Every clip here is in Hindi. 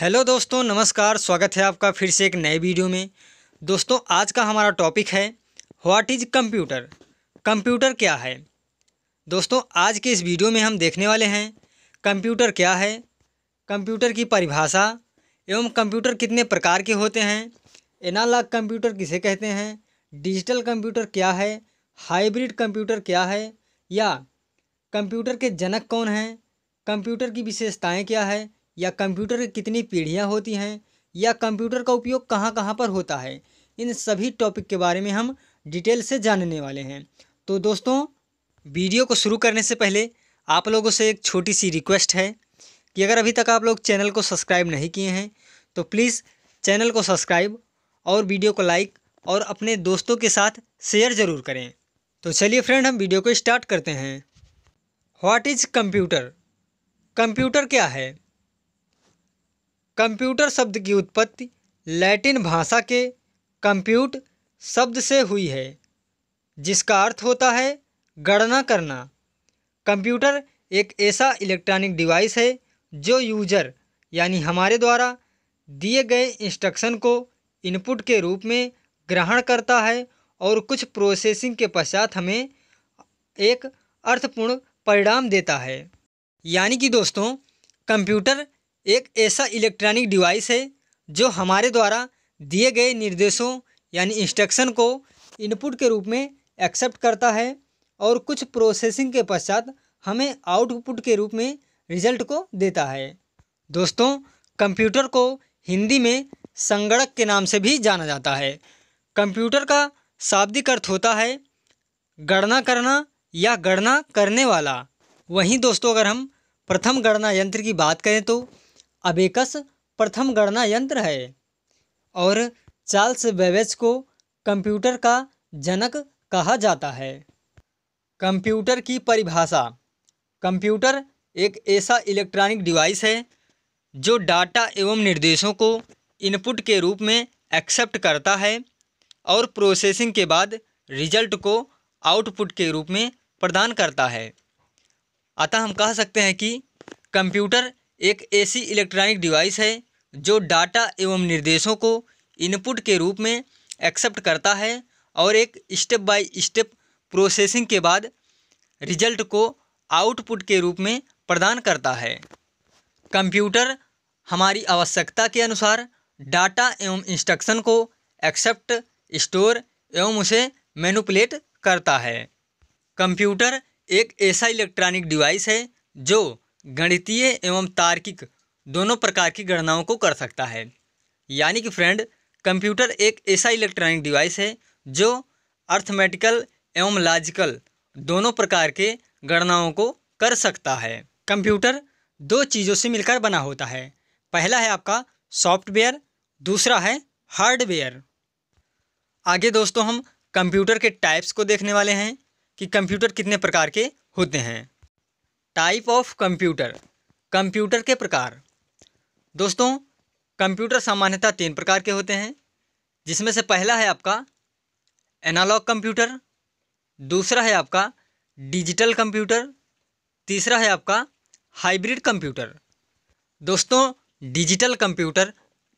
हेलो दोस्तों नमस्कार स्वागत है आपका फिर से एक नए वीडियो में दोस्तों आज का हमारा टॉपिक है व्हाट इज़ कंप्यूटर कंप्यूटर क्या है दोस्तों आज के इस वीडियो में हम देखने वाले हैं कंप्यूटर क्या है कंप्यूटर की परिभाषा एवं कंप्यूटर कितने प्रकार के होते हैं एनालॉग कंप्यूटर किसे कहते हैं डिजिटल कंप्यूटर क्या है हाइब्रिड कंप्यूटर क्या है या कंप्यूटर के जनक कौन हैं कंप्यूटर की विशेषताएं क्या है या कंप्यूटर की कितनी पीढ़ियाँ होती हैं या कंप्यूटर का उपयोग कहाँ कहाँ पर होता है इन सभी टॉपिक के बारे में हम डिटेल से जानने वाले हैं तो दोस्तों वीडियो को शुरू करने से पहले आप लोगों से एक छोटी सी रिक्वेस्ट है कि अगर अभी तक आप लोग चैनल को सब्सक्राइब नहीं किए हैं तो प्लीज़ चैनल को सब्सक्राइब और वीडियो को लाइक और अपने दोस्तों के साथ शेयर ज़रूर करें तो चलिए फ्रेंड हम वीडियो को स्टार्ट करते हैं व्हाट इज़ कंप्यूटर कंप्यूटर क्या है कंप्यूटर शब्द की उत्पत्ति लैटिन भाषा के कंप्यूट शब्द से हुई है जिसका अर्थ होता है गणना करना कंप्यूटर एक ऐसा इलेक्ट्रॉनिक डिवाइस है जो यूजर यानी हमारे द्वारा दिए गए इंस्ट्रक्शन को इनपुट के रूप में ग्रहण करता है और कुछ प्रोसेसिंग के पश्चात हमें एक अर्थपूर्ण परिणाम देता है यानी कि दोस्तों कंप्यूटर एक ऐसा इलेक्ट्रॉनिक डिवाइस है जो हमारे द्वारा दिए गए निर्देशों यानी इंस्ट्रक्शन को इनपुट के रूप में एक्सेप्ट करता है और कुछ प्रोसेसिंग के पश्चात हमें आउटपुट के रूप में रिजल्ट को देता है दोस्तों कंप्यूटर को हिंदी में संगणक के नाम से भी जाना जाता है कंप्यूटर का शाब्दिक अर्थ होता है गणना करना या गणना करने वाला वहीं दोस्तों अगर हम प्रथम गणना यंत्र की बात करें तो अबेकस प्रथम गणना यंत्र है और चार्ल्स बेबेज को कंप्यूटर का जनक कहा जाता है कंप्यूटर की परिभाषा कंप्यूटर एक ऐसा इलेक्ट्रॉनिक डिवाइस है जो डाटा एवं निर्देशों को इनपुट के रूप में एक्सेप्ट करता है और प्रोसेसिंग के बाद रिजल्ट को आउटपुट के रूप में प्रदान करता है अतः हम कह सकते हैं कि कंप्यूटर एक ऐसी इलेक्ट्रॉनिक डिवाइस है जो डाटा एवं निर्देशों को इनपुट के रूप में एक्सेप्ट करता है और एक स्टेप बाय स्टेप प्रोसेसिंग के बाद रिजल्ट को आउटपुट के रूप में प्रदान करता है कंप्यूटर हमारी आवश्यकता के अनुसार डाटा एवं इंस्ट्रक्शन को एक्सेप्ट स्टोर एवं उसे मैनुपलेट करता है कंप्यूटर एक ऐसा इलेक्ट्रॉनिक डिवाइस है जो गणितीय एवं तार्किक दोनों प्रकार की गणनाओं को कर सकता है यानी कि फ्रेंड कंप्यूटर एक ऐसा इलेक्ट्रॉनिक डिवाइस है जो अर्थमेटिकल एवं लॉजिकल दोनों प्रकार के गणनाओं को कर सकता है कंप्यूटर दो चीज़ों से मिलकर बना होता है पहला है आपका सॉफ्टवेयर दूसरा है हार्डवेयर आगे दोस्तों हम कंप्यूटर के टाइप्स को देखने वाले हैं कि कंप्यूटर कितने प्रकार के होते हैं टाइप ऑफ कंप्यूटर कंप्यूटर के प्रकार दोस्तों कंप्यूटर सामान्यतः तीन प्रकार के होते हैं जिसमें से पहला है आपका एनालॉग कंप्यूटर दूसरा है आपका डिजिटल कंप्यूटर तीसरा है आपका हाइब्रिड कंप्यूटर दोस्तों डिजिटल कंप्यूटर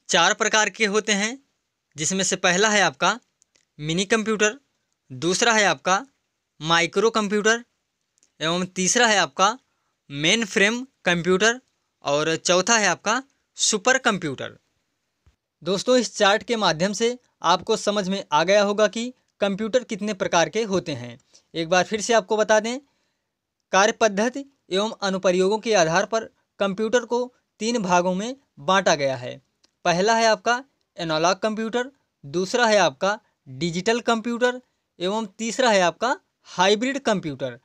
चार प्रकार के होते हैं जिसमें से पहला है आपका मिनी कंप्यूटर दूसरा है आपका माइक्रो कंप्यूटर एवं तीसरा है आपका मेन फ्रेम कंप्यूटर और चौथा है आपका सुपर कंप्यूटर दोस्तों इस चार्ट के माध्यम से आपको समझ में आ गया होगा कि कंप्यूटर कितने प्रकार के होते हैं एक बार फिर से आपको बता दें कार्य पद्धति एवं अनुप्रयोगों के आधार पर कंप्यूटर को तीन भागों में बांटा गया है पहला है आपका एनालॉग कंप्यूटर दूसरा है आपका डिजिटल कंप्यूटर एवं तीसरा है आपका हाइब्रिड कंप्यूटर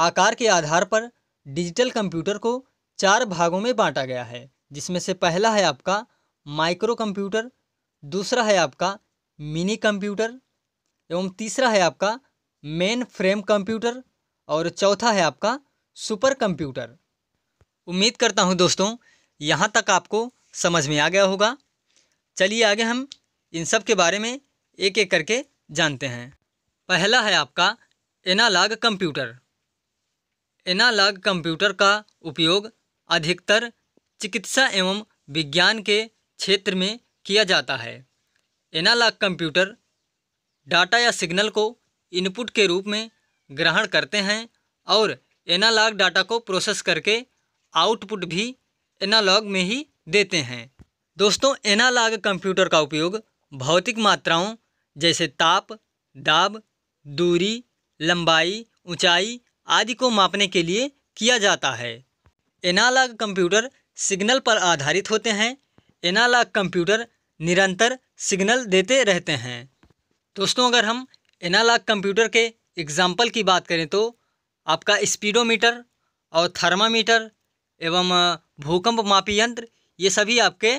आकार के आधार पर डिजिटल कंप्यूटर को चार भागों में बांटा गया है जिसमें से पहला है आपका माइक्रो कंप्यूटर दूसरा है आपका मिनी कंप्यूटर एवं तीसरा है आपका मेन फ्रेम कंप्यूटर और चौथा है आपका सुपर कंप्यूटर उम्मीद करता हूँ दोस्तों यहाँ तक आपको समझ में आ गया होगा चलिए आगे हम इन सब के बारे में एक एक करके जानते हैं पहला है आपका एनालॉग कंप्यूटर एनालॉग कंप्यूटर का उपयोग अधिकतर चिकित्सा एवं विज्ञान के क्षेत्र में किया जाता है एनालॉग कंप्यूटर डाटा या सिग्नल को इनपुट के रूप में ग्रहण करते हैं और एनालॉग डाटा को प्रोसेस करके आउटपुट भी एनालॉग में ही देते हैं दोस्तों एनालॉग कंप्यूटर का उपयोग भौतिक मात्राओं जैसे ताप दाब दूरी लंबाई ऊंचाई आदि को मापने के लिए किया जाता है एनालॉग कंप्यूटर सिग्नल पर आधारित होते हैं एनालॉग कंप्यूटर निरंतर सिग्नल देते रहते हैं दोस्तों अगर हम एनालॉग कंप्यूटर के एग्ज़ाम्पल की बात करें तो आपका स्पीडोमीटर और थर्मामीटर एवं भूकंप मापी यंत्र ये सभी आपके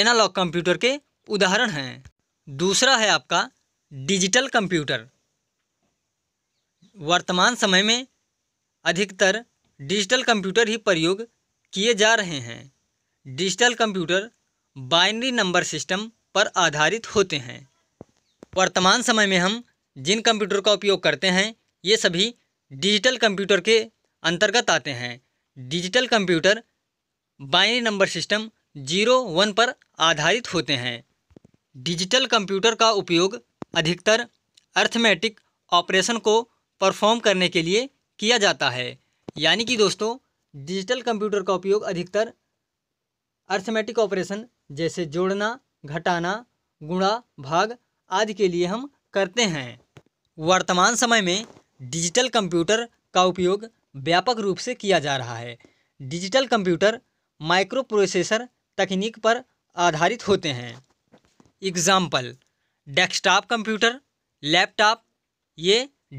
एनालॉग कंप्यूटर के उदाहरण हैं दूसरा है आपका डिजिटल कंप्यूटर वर्तमान समय में अधिकतर डिजिटल कंप्यूटर ही प्रयोग किए जा रहे हैं digital computer binary number system पर आधारित होते हैं वर्तमान समय में हम जिन कंप्यूटर का उपयोग करते हैं ये सभी डिजिटल कंप्यूटर के अंतर्गत आते हैं digital computer binary number system zero one पर आधारित होते हैं डिजिटल कंप्यूटर का उपयोग अधिकतर अर्थमेटिक ऑपरेशन को परफॉर्म करने के लिए किया जाता है यानी कि दोस्तों डिजिटल कंप्यूटर का उपयोग अधिकतर अर्थमेटिक ऑपरेशन जैसे जोड़ना घटाना गुणा भाग आदि के लिए हम करते हैं वर्तमान समय में डिजिटल कंप्यूटर का उपयोग व्यापक रूप से किया जा रहा है डिजिटल कंप्यूटर माइक्रो प्रोसेसर तकनीक पर आधारित होते हैं एग्ज़ाम्पल डेस्कटॉप कंप्यूटर लैपटॉप ये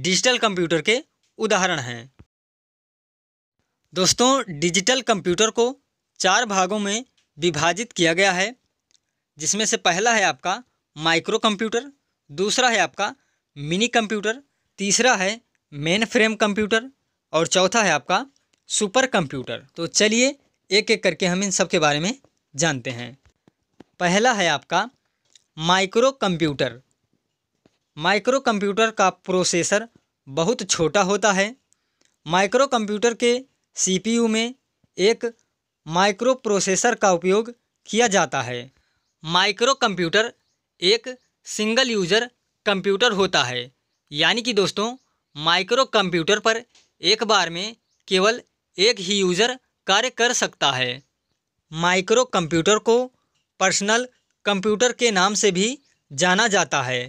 डिजिटल कंप्यूटर के उदाहरण हैं दोस्तों डिजिटल कंप्यूटर को चार भागों में विभाजित किया गया है जिसमें से पहला है आपका माइक्रो कंप्यूटर दूसरा है आपका मिनी कंप्यूटर तीसरा है मेन फ्रेम कंप्यूटर और चौथा है आपका सुपर कंप्यूटर तो चलिए एक एक करके हम इन सब के बारे में जानते हैं पहला है आपका माइक्रो कंप्यूटर माइक्रो कंप्यूटर का प्रोसेसर बहुत छोटा होता है माइक्रो कंप्यूटर के सीपीयू में एक माइक्रो प्रोसेसर का उपयोग किया जाता है माइक्रो कंप्यूटर एक सिंगल यूज़र कंप्यूटर होता है यानी कि दोस्तों माइक्रो कंप्यूटर पर एक बार में केवल एक ही यूज़र कार्य कर सकता है माइक्रो कंप्यूटर को पर्सनल कंप्यूटर के नाम से भी जाना जाता है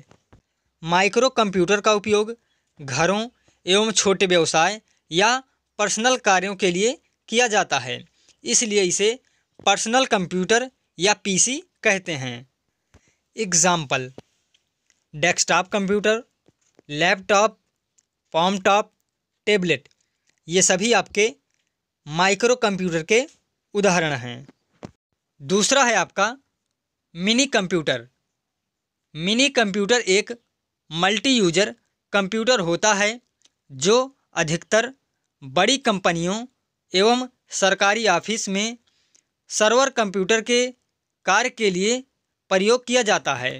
माइक्रो कंप्यूटर का उपयोग घरों एवं छोटे व्यवसाय या पर्सनल कार्यों के लिए किया जाता है इसलिए इसे पर्सनल कंप्यूटर या पीसी कहते हैं example desktop computer laptop palmtop tablet ये सभी आपके माइक्रो कंप्यूटर के उदाहरण हैं दूसरा है आपका मिनी कंप्यूटर मिनी कंप्यूटर एक मल्टी यूजर कंप्यूटर होता है जो अधिकतर बड़ी कंपनियों एवं सरकारी ऑफिस में सर्वर कंप्यूटर के कार्य के लिए प्रयोग किया जाता है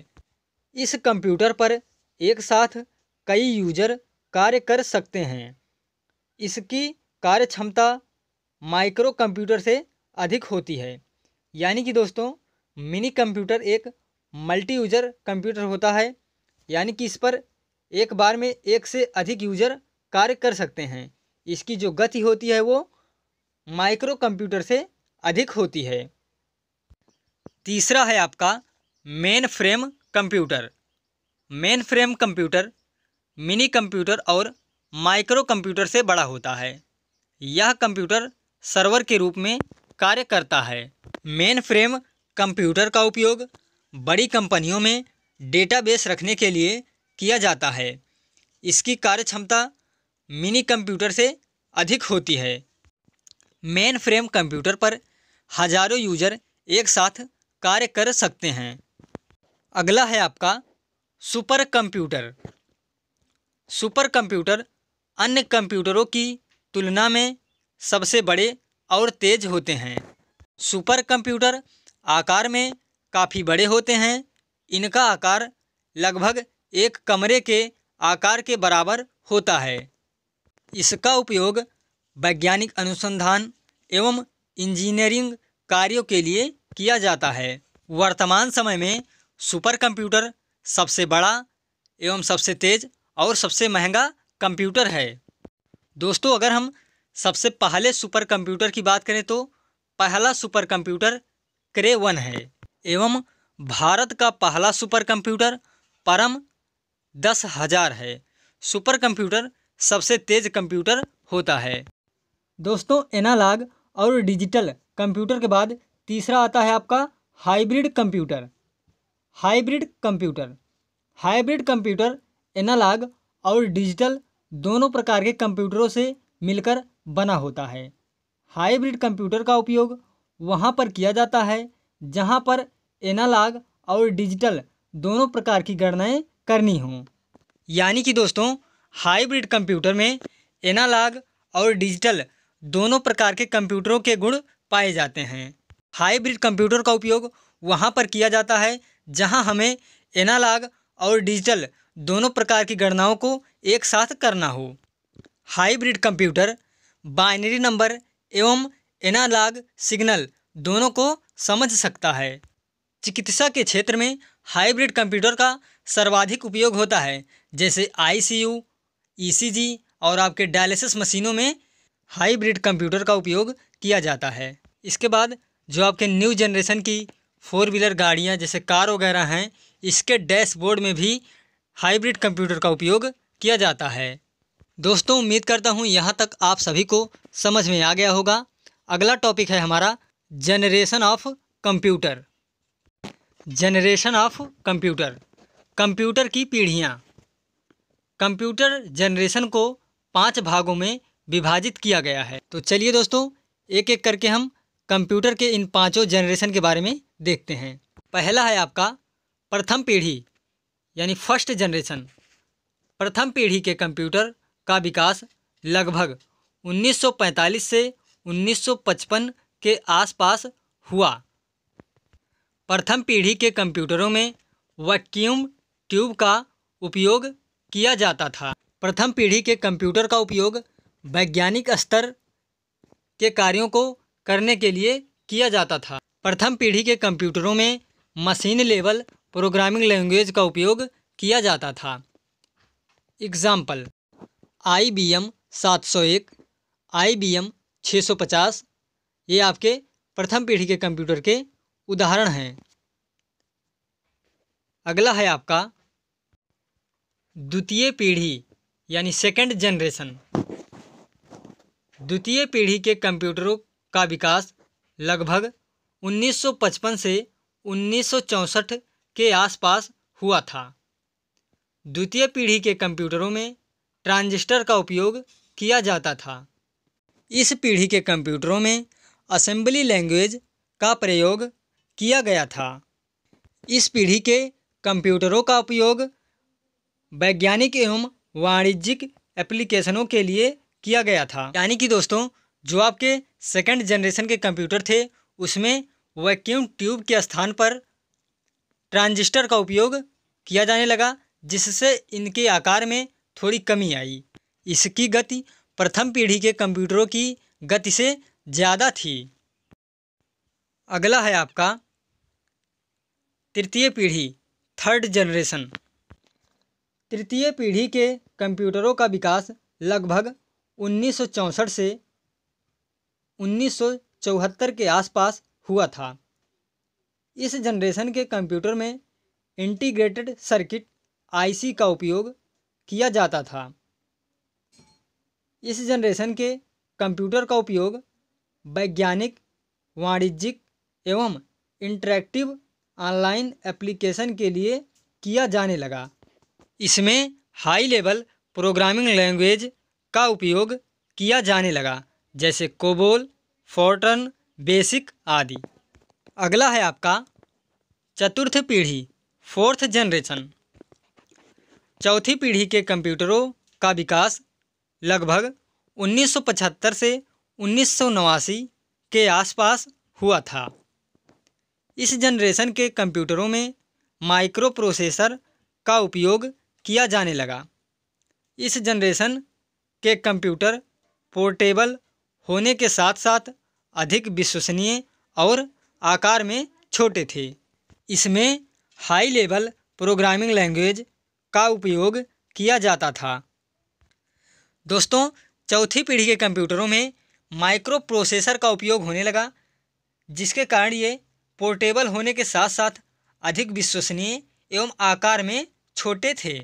इस कंप्यूटर पर एक साथ कई यूजर कार्य कर सकते हैं इसकी कार्य क्षमता माइक्रो कंप्यूटर से अधिक होती है यानी कि दोस्तों मिनी कंप्यूटर एक मल्टी यूजर कंप्यूटर होता है यानी कि इस पर एक बार में एक से अधिक यूजर कार्य कर सकते हैं इसकी जो गति होती है वो माइक्रो कंप्यूटर से अधिक होती है तीसरा है आपका mainframe computer mainframe computer mini computer और माइक्रो कंप्यूटर से बड़ा होता है यह कंप्यूटर सर्वर के रूप में कार्य करता है मेन फ्रेम कंप्यूटर का उपयोग बड़ी कंपनियों में डेटाबेस रखने के लिए किया जाता है इसकी कार्य क्षमता मिनी कंप्यूटर से अधिक होती है मेन फ्रेम कंप्यूटर पर हजारों यूजर एक साथ कार्य कर सकते हैं अगला है आपका सुपर कंप्यूटर सुपर कंप्यूटर अन्य कंप्यूटरों की तुलना में सबसे बड़े और तेज होते हैं सुपर कंप्यूटर आकार में काफ़ी बड़े होते हैं इनका आकार लगभग एक कमरे के आकार के बराबर होता है इसका उपयोग वैज्ञानिक अनुसंधान एवं इंजीनियरिंग कार्यों के लिए किया जाता है वर्तमान समय में सुपर कंप्यूटर सबसे बड़ा एवं सबसे तेज़ और सबसे महंगा कंप्यूटर है दोस्तों अगर हम सबसे पहले सुपर कंप्यूटर की बात करें तो पहला सुपर कंप्यूटर क्रे वन है एवं भारत का पहला सुपर कंप्यूटर परम दस हज़ार है सुपर कंप्यूटर सबसे तेज़ कंप्यूटर होता है दोस्तों एनालॉग और डिजिटल कंप्यूटर के बाद तीसरा आता है आपका hybrid computer hybrid computer hybrid computer analogue और डिजिटल दोनों प्रकार के कंप्यूटरों से मिलकर बना होता है हाइब्रिड कंप्यूटर का उपयोग वहाँ पर किया जाता है जहाँ पर एनालॉग और डिजिटल दोनों प्रकार की गणनाएं करनी हो यानी कि दोस्तों हाइब्रिड कंप्यूटर में एनालॉग और डिजिटल दोनों प्रकार के कंप्यूटरों के गुण पाए जाते हैं हाइब्रिड कंप्यूटर का उपयोग वहाँ पर किया जाता है जहाँ हमें एनालॉग और डिजिटल दोनों प्रकार की गणनाओं को एक साथ करना हो हाइब्रिड कंप्यूटर बाइनरी नंबर एवं एनालॉग सिग्नल दोनों को समझ सकता है चिकित्सा के क्षेत्र में हाइब्रिड कंप्यूटर का सर्वाधिक उपयोग होता है जैसे आईसीयू, ईसीजी और आपके डायलिसिस मशीनों में हाइब्रिड कंप्यूटर का उपयोग किया जाता है इसके बाद जो आपके न्यू जनरेशन की फोर व्हीलर गाड़ियाँ जैसे कार वगैरह हैं इसके डैशबोर्ड में भी हाइब्रिड कंप्यूटर का उपयोग किया जाता है दोस्तों उम्मीद करता हूँ यहाँ तक आप सभी को समझ में आ गया होगा अगला टॉपिक है हमारा generation of computer generation of computer computer की पीढ़ियाँ कंप्यूटर जनरेशन को पांच भागों में विभाजित किया गया है तो चलिए दोस्तों एक एक करके हम कंप्यूटर के इन पांचों जनरेशन के बारे में देखते हैं पहला है आपका प्रथम पीढ़ी यानी फर्स्ट जनरेशन प्रथम पीढ़ी के कंप्यूटर का विकास लगभग 1945 से 1955 के आसपास हुआ प्रथम पीढ़ी के कंप्यूटरों में वैक्यूम ट्यूब का उपयोग किया जाता था प्रथम पीढ़ी के कंप्यूटर का उपयोग वैज्ञानिक स्तर के कार्यों को करने के लिए किया जाता था प्रथम पीढ़ी के कंप्यूटरों में मशीन लेवल प्रोग्रामिंग लैंग्वेज का उपयोग किया जाता था एग्ज़ाम्पल आई बी एम सात सौ एक आई बी एम छः सौ पचास ये आपके प्रथम पीढ़ी के कंप्यूटर के उदाहरण हैं अगला है आपका द्वितीय पीढ़ी यानी सेकेंड जनरेशन द्वितीय पीढ़ी के कंप्यूटरों का विकास लगभग 1955 से 1964 के आसपास हुआ था द्वितीय पीढ़ी के कंप्यूटरों में ट्रांजिस्टर का उपयोग किया जाता था इस पीढ़ी के कंप्यूटरों में असेंबली लैंग्वेज का प्रयोग किया गया था इस पीढ़ी के कंप्यूटरों का उपयोग वैज्ञानिक एवं वाणिज्यिक एप्लीकेशनों के लिए किया गया था यानी कि दोस्तों जो आपके सेकेंड जनरेशन के कंप्यूटर थे उसमें वैक्यूम ट्यूब के स्थान पर ट्रांजिस्टर का उपयोग किया जाने लगा जिससे इनके आकार में थोड़ी कमी आई इसकी गति प्रथम पीढ़ी के कंप्यूटरों की गति से ज़्यादा थी अगला है आपका तृतीय पीढ़ी थर्ड जनरेशन तृतीय पीढ़ी के कंप्यूटरों का विकास लगभग 1964 से 1974 के आसपास हुआ था इस जनरेशन के कंप्यूटर में इंटीग्रेटेड सर्किट आईसी का उपयोग किया जाता था इस जनरेशन के कंप्यूटर का उपयोग वैज्ञानिक वाणिज्यिक एवं इंटरैक्टिव ऑनलाइन एप्लीकेशन के लिए किया जाने लगा इसमें हाई लेवल प्रोग्रामिंग लैंग्वेज का उपयोग किया जाने लगा जैसे कोबोल फोर्टन बेसिक आदि अगला है आपका चतुर्थ पीढ़ी फोर्थ जनरेशन चौथी पीढ़ी के कंप्यूटरों का विकास लगभग 1975 से उन्नीस के आसपास हुआ था इस जनरेशन के कंप्यूटरों में माइक्रो प्रोसेसर का उपयोग किया जाने लगा इस जनरेशन के कंप्यूटर पोर्टेबल होने के साथ साथ अधिक विश्वसनीय और आकार में छोटे थे इसमें हाई लेवल प्रोग्रामिंग लैंग्वेज का उपयोग किया जाता था दोस्तों चौथी पीढ़ी के कंप्यूटरों में माइक्रो प्रोसेसर का उपयोग होने लगा जिसके कारण ये पोर्टेबल होने के साथ साथ अधिक विश्वसनीय एवं आकार में छोटे थे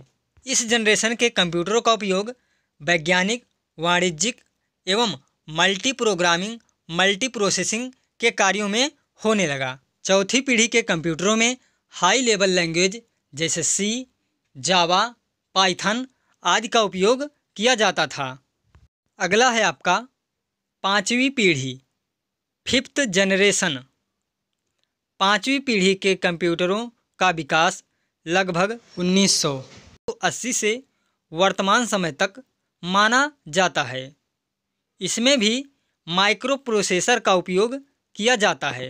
इस जनरेशन के कंप्यूटरों का उपयोग वैज्ञानिक वाणिज्यिक एवं मल्टी प्रोग्रामिंग मल्टी प्रोसेसिंग के कार्यों में होने लगा चौथी पीढ़ी के कंप्यूटरों में हाई लेवल लैंग्वेज जैसे सी जावा पाइथन आदि का उपयोग किया जाता था अगला है आपका पाँचवीं पीढ़ी फिफ्थ जनरेशन पाँचवीं पीढ़ी के कंप्यूटरों का विकास लगभग 1980 से वर्तमान समय तक माना जाता है इसमें भी माइक्रोप्रोसेसर का उपयोग किया जाता है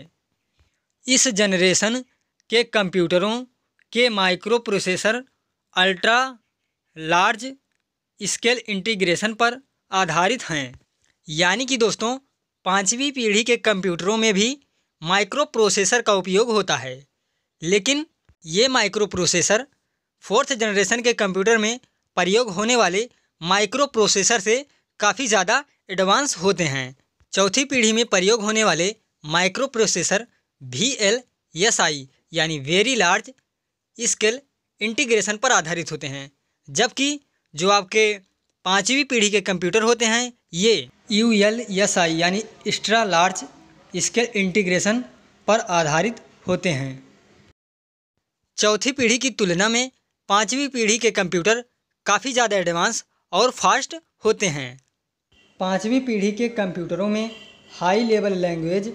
इस जनरेशन के कंप्यूटरों के microprocessor ultra large scale integration पर आधारित हैं यानी कि दोस्तों पाँचवीं पीढ़ी के कंप्यूटरों में भी माइक्रोप्रोसेसर का उपयोग होता है लेकिन ये माइक्रोप्रोसेसर फोर्थ जनरेशन के कंप्यूटर में प्रयोग होने वाले माइक्रोप्रोसेसर से काफ़ी ज़्यादा एडवांस होते हैं चौथी पीढ़ी में प्रयोग होने वाले microprocessor V L S I यानी वेरी लार्ज स्केल इंटीग्रेशन पर आधारित होते हैं जबकि जो आपके पाँचवीं पीढ़ी के कंप्यूटर होते हैं ये यू एल एस आई यानी एक्स्ट्रा लार्ज इसके इंटीग्रेशन पर आधारित होते हैं चौथी पीढ़ी की तुलना में पाँचवीं पीढ़ी के कंप्यूटर काफ़ी ज़्यादा एडवांस और फास्ट होते हैं पाँचवीं पीढ़ी के कंप्यूटरों में हाई लेवल लैंग्वेज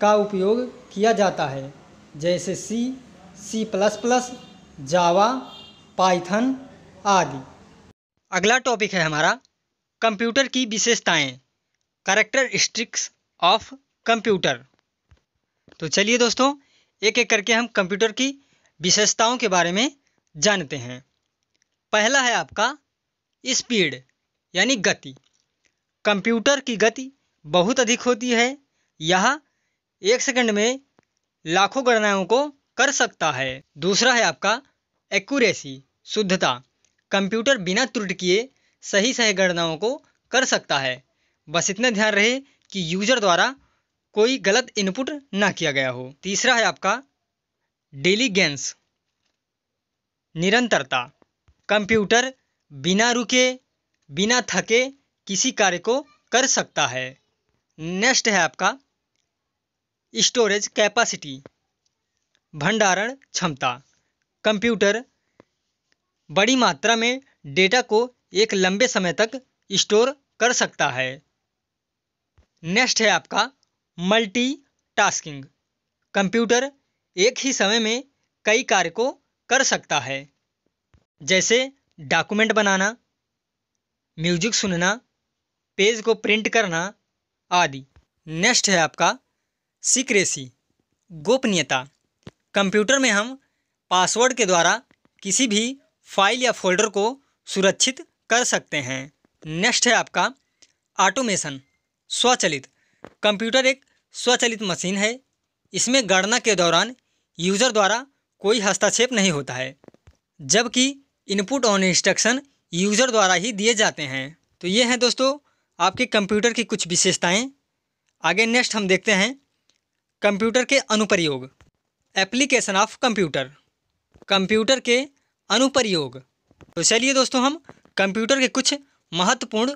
का उपयोग किया जाता है जैसे C C plus plus Java Python आदि अगला टॉपिक है हमारा कंप्यूटर की विशेषताएं करेक्टर स्ट्रिक्स ऑफ कंप्यूटर तो चलिए दोस्तों एक एक करके हम कंप्यूटर की विशेषताओं के बारे में जानते हैं पहला है आपका स्पीड यानी गति कंप्यूटर की गति बहुत अधिक होती है यह एक सेकंड में लाखों गणनाओं को कर सकता है दूसरा है आपका एक्यूरेसी शुद्धता कंप्यूटर बिना त्रुटि किए सही सही गणनाओं को कर सकता है बस इतना ध्यान रहे कि यूजर द्वारा कोई गलत इनपुट ना किया गया हो तीसरा है आपका डेली गेंस निरंतरता कंप्यूटर बिना रुके बिना थके किसी कार्य को कर सकता है नेक्स्ट है आपका स्टोरेज कैपेसिटी भंडारण क्षमता कंप्यूटर बड़ी मात्रा में डेटा को एक लंबे समय तक स्टोर कर सकता है नेक्स्ट है आपका मल्टी टास्किंग कंप्यूटर एक ही समय में कई कार्य को कर सकता है जैसे डॉक्यूमेंट बनाना म्यूजिक सुनना पेज को प्रिंट करना आदि नेक्स्ट है आपका सीक्रेसी गोपनीयता कंप्यूटर में हम पासवर्ड के द्वारा किसी भी फाइल या फोल्डर को सुरक्षित कर सकते हैं नेक्स्ट है आपका ऑटोमेशन स्वचालित कंप्यूटर एक स्वचालित मशीन है इसमें गणना के दौरान यूज़र द्वारा कोई हस्तक्षेप नहीं होता है जबकि इनपुट ऑन इंस्ट्रक्शन यूज़र द्वारा ही दिए जाते हैं तो ये हैं दोस्तों आपके कंप्यूटर की कुछ विशेषताएं आगे नेक्स्ट हम देखते हैं कंप्यूटर के अनुप्रयोग एप्लीकेशन ऑफ कंप्यूटर कंप्यूटर के अनुप्रयोग तो चलिए दोस्तों हम कंप्यूटर के कुछ महत्वपूर्ण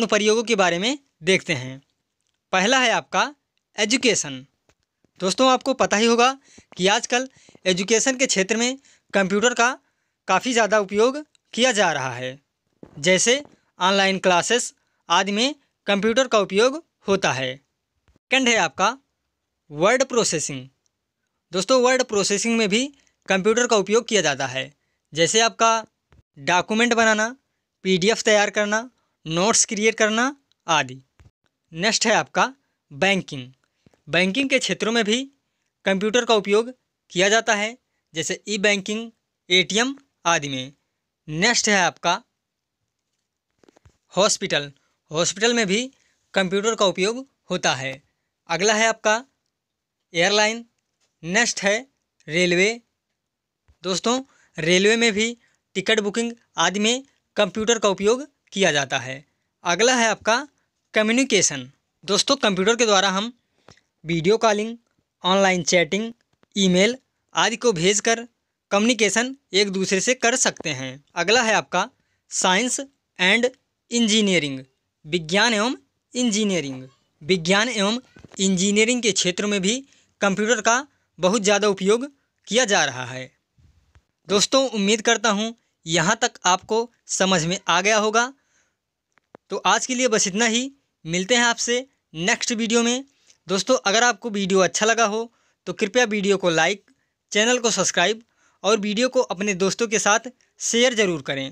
अनुप्रयोगों के बारे में देखते हैं पहला है आपका एजुकेशन दोस्तों आपको पता ही होगा कि आजकल एजुकेशन के क्षेत्र में कंप्यूटर का काफ़ी ज़्यादा उपयोग किया जा रहा है जैसे ऑनलाइन क्लासेस आदि में कंप्यूटर का उपयोग होता है सेकेंड है आपका वर्ड प्रोसेसिंग दोस्तों वर्ड प्रोसेसिंग में भी कंप्यूटर का उपयोग किया जाता है जैसे आपका डॉक्यूमेंट बनाना पीडीएफ तैयार करना नोट्स क्रिएट करना आदि नेक्स्ट है आपका बैंकिंग बैंकिंग के क्षेत्रों में भी कंप्यूटर का उपयोग किया जाता है जैसे ई बैंकिंग एटीएम आदि में नेक्स्ट है आपका हॉस्पिटल हॉस्पिटल में भी कंप्यूटर का उपयोग होता है अगला है आपका एयरलाइन नेक्स्ट है रेलवे दोस्तों रेलवे में भी टिकट बुकिंग आदि में कंप्यूटर का उपयोग किया जाता है अगला है आपका कम्युनिकेशन दोस्तों कंप्यूटर के द्वारा हम video calling online chatting email आदि को भेजकर कम्युनिकेशन एक दूसरे से कर सकते हैं अगला है आपका साइंस एंड इंजीनियरिंग विज्ञान एवं इंजीनियरिंग विज्ञान एवं इंजीनियरिंग के क्षेत्र में भी कंप्यूटर का बहुत ज़्यादा उपयोग किया जा रहा है दोस्तों उम्मीद करता हूँ यहाँ तक आपको समझ में आ गया होगा तो आज के लिए बस इतना ही मिलते हैं आपसे नेक्स्ट वीडियो में दोस्तों अगर आपको वीडियो अच्छा लगा हो तो कृपया वीडियो को लाइक चैनल को सब्सक्राइब और वीडियो को अपने दोस्तों के साथ शेयर ज़रूर करें